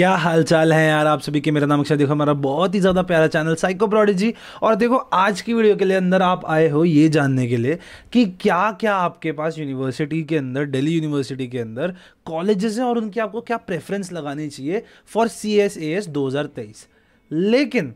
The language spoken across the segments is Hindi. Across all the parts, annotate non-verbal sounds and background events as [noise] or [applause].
क्या हाल चाल है यार आप सभी के मेरा नाम अक्षय देखो हमारा बहुत ही ज़्यादा प्यारा चैनल साइको प्रोडिजी और देखो आज की वीडियो के लिए अंदर आप आए हो ये जानने के लिए कि क्या क्या आपके पास यूनिवर्सिटी के अंदर दिल्ली यूनिवर्सिटी के अंदर कॉलेजेस हैं और उनकी आपको क्या प्रेफरेंस लगानी चाहिए for C S A S दो हज़ार तेईस लेकिन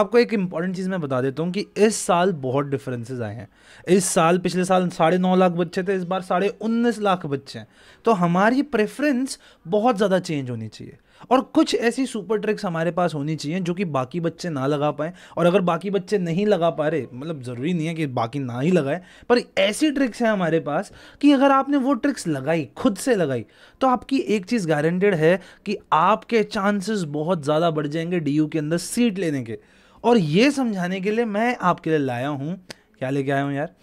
आपको एक इंपॉर्टेंट चीज़ मैं बता देता हूँ कि इस साल बहुत डिफरेंसेस आए हैं इस साल पिछले साल साढ़े नौ लाख बच्चे थे इस बार साढ़े उन्नीस लाख बच्चे हैं तो हमारी प्रेफरेंस बहुत ज़्यादा चेंज होनी चाहिए और कुछ ऐसी सुपर ट्रिक्स हमारे पास होनी चाहिए जो कि बाकी बच्चे ना लगा पाएँ और अगर बाकी बच्चे नहीं लगा पा रहे मतलब ज़रूरी नहीं है कि बाकी ना ही लगाए पर ऐसी ट्रिक्स हैं हमारे पास कि अगर आपने वो ट्रिक्स लगाई खुद से लगाई तो आपकी एक चीज़ गारंटेड है कि आपके चांसेस बहुत ज़्यादा बढ़ जाएंगे डी के अंदर सीट लेने के और ये समझाने के लिए मैं आपके लिए लाया हूँ क्या लेके आया हूँ यार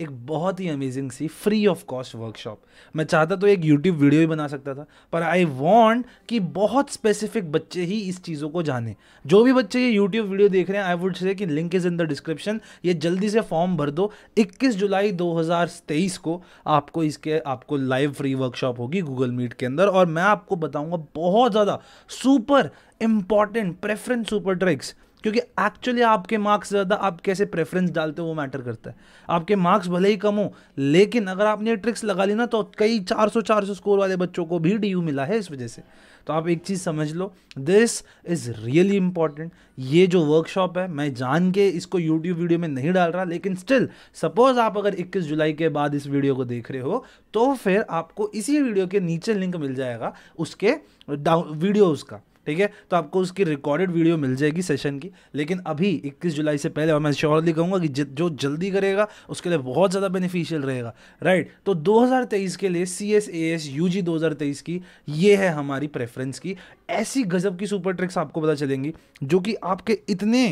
एक बहुत ही अमेजिंग सी फ्री ऑफ कॉस्ट वर्कशॉप मैं चाहता तो एक यूट्यूब वीडियो ही बना सकता था पर आई वॉन्ट कि बहुत स्पेसिफिक बच्चे ही इस चीज़ों को जाने जो भी बच्चे ये यूट्यूब वीडियो देख रहे हैं आई वुड से कि link is in the description ये जल्दी से फॉर्म भर दो 21 जुलाई 2023 को आपको इसके आपको लाइव फ्री वर्कशॉप होगी गूगल मीट के अंदर और मैं आपको बताऊँगा बहुत ज़्यादा super important preference super tricks क्योंकि एक्चुअली आपके मार्क्स ज़्यादा आप कैसे प्रेफरेंस डालते हो वो मैटर करता है आपके मार्क्स भले ही कम हो लेकिन अगर आपने ये ट्रिक्स लगा ली ना तो कई 400 400 स्कोर वाले बच्चों को भी डी मिला है इस वजह से तो आप एक चीज़ समझ लो दिस इज़ रियली इंपॉर्टेंट ये जो वर्कशॉप है मैं जान के इसको यूट्यूब वीडियो में नहीं डाल रहा लेकिन स्टिल सपोज आप अगर 21 जुलाई के बाद इस वीडियो को देख रहे हो तो फिर आपको इसी वीडियो के नीचे लिंक मिल जाएगा उसके डाउन वीडियोज़ का ठीक है तो आपको उसकी रिकॉर्डेड वीडियो मिल जाएगी सेशन की लेकिन अभी 21 जुलाई से पहले और मैं श्योरली कहूँगा कि जो जल्दी करेगा उसके लिए बहुत ज़्यादा बेनिफिशियल रहेगा राइट तो 2023 के लिए C S A S U G दो की ये है हमारी प्रेफरेंस की ऐसी गजब की सुपर ट्रिक्स आपको पता चलेंगी जो कि आपके इतने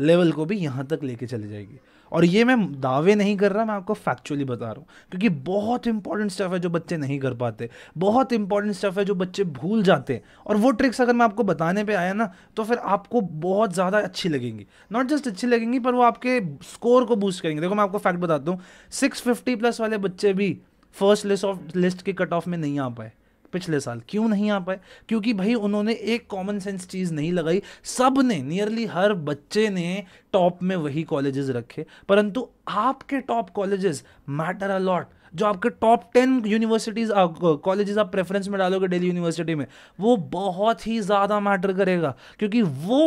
लेवल को भी यहाँ तक लेके चली जाएगी और ये मैं दावे नहीं कर रहा मैं आपको फैक्चुअली बता रहा हूँ क्योंकि बहुत इंपॉर्टेंट स्टफ है जो बच्चे नहीं कर पाते बहुत इंपॉर्टेंट स्टफ है जो बच्चे भूल जाते हैं और वो ट्रिक्स अगर मैं आपको बताने पर आया ना तो फिर आपको बहुत ज़्यादा अच्छी लगेंगी नॉट जस्ट अच्छी लगेंगी पर वो आपके स्कोर को बूस्ट करेंगे देखो मैं आपको फैक्ट बताता हूँ सिक्स फिफ्टी प्लस वाले बच्चे भी फर्स्ट लिस्ट ऑफ लिस्ट के कट ऑफ में नहीं आ पाए पिछले साल क्यों नहीं आ पाए क्योंकि भाई उन्होंने एक कॉमन सेंस चीज़ नहीं लगाई सब ने नियरली हर बच्चे ने टॉप में वही कॉलेजेस रखे परंतु आपके टॉप कॉलेजेस मैटर अलॉट जो आपके टॉप टेन यूनिवर्सिटीज़ कॉलेजेस आप प्रेफरेंस में डालोगे डेली यूनिवर्सिटी में वो बहुत ही ज़्यादा मैटर करेगा क्योंकि वो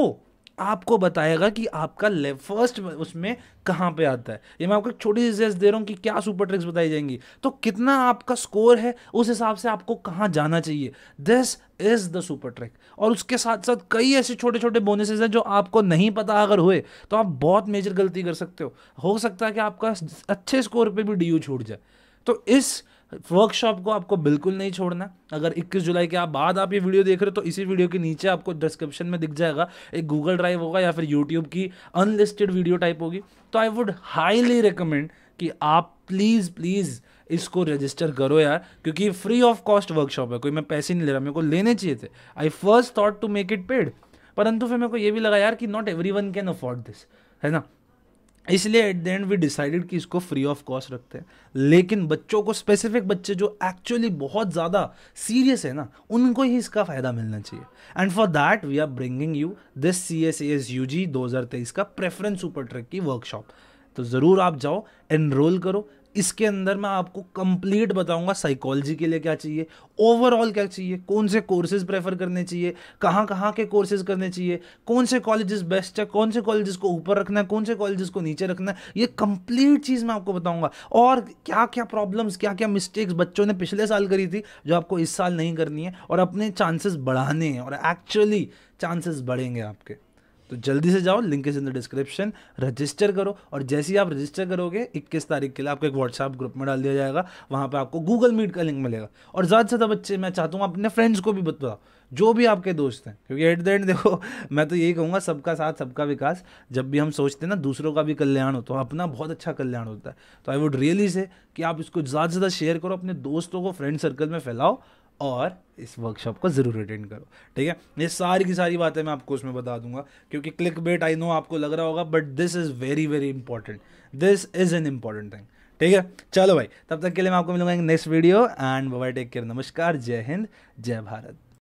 आपको बताएगा कि आपका लेव फर्स्ट उसमें कहाँ पे आता है ये मैं आपको एक छोटी सी सजेस्ट दे रहा हूँ कि क्या सुपर ट्रिक्स बताई जाएंगी तो कितना आपका स्कोर है उस हिसाब से आपको कहाँ जाना चाहिए this is the super trick और उसके साथ साथ कई ऐसे छोटे छोटे बोनसेज हैं जो आपको नहीं पता अगर हुए तो आप बहुत मेजर गलती कर सकते हो हो सकता है कि आपका अच्छे स्कोर पर भी डी छूट जाए तो इस वर्कशॉप को आपको बिल्कुल नहीं छोड़ना अगर 21 जुलाई के आप बाद आप ये वीडियो देख रहे हो तो इसी वीडियो के नीचे आपको डिस्क्रिप्शन में दिख जाएगा एक गूगल ड्राइव होगा या फिर यूट्यूब की अनलिस्टेड वीडियो टाइप होगी तो आई वुड हाईली रिकमेंड कि आप प्लीज़ प्लीज़ इसको रजिस्टर करो यार क्योंकि फ्री ऑफ कॉस्ट वर्कशॉप है कोई मैं पैसे नहीं ले रहा मेरे को लेने चाहिए थे I first thought to make it paid परंतु फिर मेरे को ये भी लगा यार कि not everyone can afford this है ना इसलिए at the end we decided कि इसको फ्री ऑफ कॉस्ट रखते हैं लेकिन बच्चों को स्पेसिफिक बच्चे जो एक्चुअली बहुत ज़्यादा सीरियस है ना उनको ही इसका फ़ायदा मिलना चाहिए and for that we are bringing you this C S S U G दो हज़ार तेईस का प्रेफरेंस सुपर ट्रैक की वर्कशॉप तो ज़रूर आप जाओ एनरोल करो इसके अंदर मैं आपको कंप्लीट बताऊंगा साइकोलॉजी के लिए क्या चाहिए ओवरऑल क्या चाहिए कौन से कोर्सेज प्रेफर करने चाहिए कहाँ कहाँ के कोर्सेज करने चाहिए कौन से कॉलेजेस बेस्ट है कौन से कॉलेजेस को ऊपर रखना है कौन से कॉलेजेस को नीचे रखना है ये कंप्लीट चीज़ मैं आपको बताऊंगा और क्या क्या प्रॉब्लम्स क्या क्या मिस्टेक्स बच्चों ने पिछले साल करी थी जो आपको इस साल नहीं करनी है और अपने चांसेस बढ़ाने हैं और एक्चुअली चांसेस बढ़ेंगे आपके तो जल्दी से जाओ link is in the description register करो और जैसे ही आप रजिस्टर करोगे 21 तारीख के लिए आपको एक व्हाट्सएप ग्रुप में डाल दिया जाएगा वहाँ पर आपको गूगल मीट का लिंक मिलेगा और ज़्यादा से ज़्यादा बच्चे मैं चाहता हूँ अपने फ्रेंड्स को भी बताओ जो भी आपके दोस्त हैं क्योंकि एट द एंड देखो [laughs] मैं तो यही कहूँगा सबका साथ सबका विकास जब भी हम सोचते हैं ना दूसरों का भी कल्याण हो तो अपना बहुत अच्छा कल्याण होता है तो आई वुड रियली से कि आप इसको ज़्यादा से ज़्यादा शेयर करो अपने दोस्तों को फ्रेंड सर्कल में फैलाओ और इस वर्कशॉप को ज़रूर अटेंड करो ठीक है ये सारी की सारी बातें मैं आपको उसमें बता दूंगा क्योंकि क्लिक बेट आई नो आपको लग रहा होगा but this is very very important this is an important thing ठीक है चलो भाई तब तक के लिए मैं आपको मिलूंगा next video and bye take care नमस्कार जय हिंद जय भारत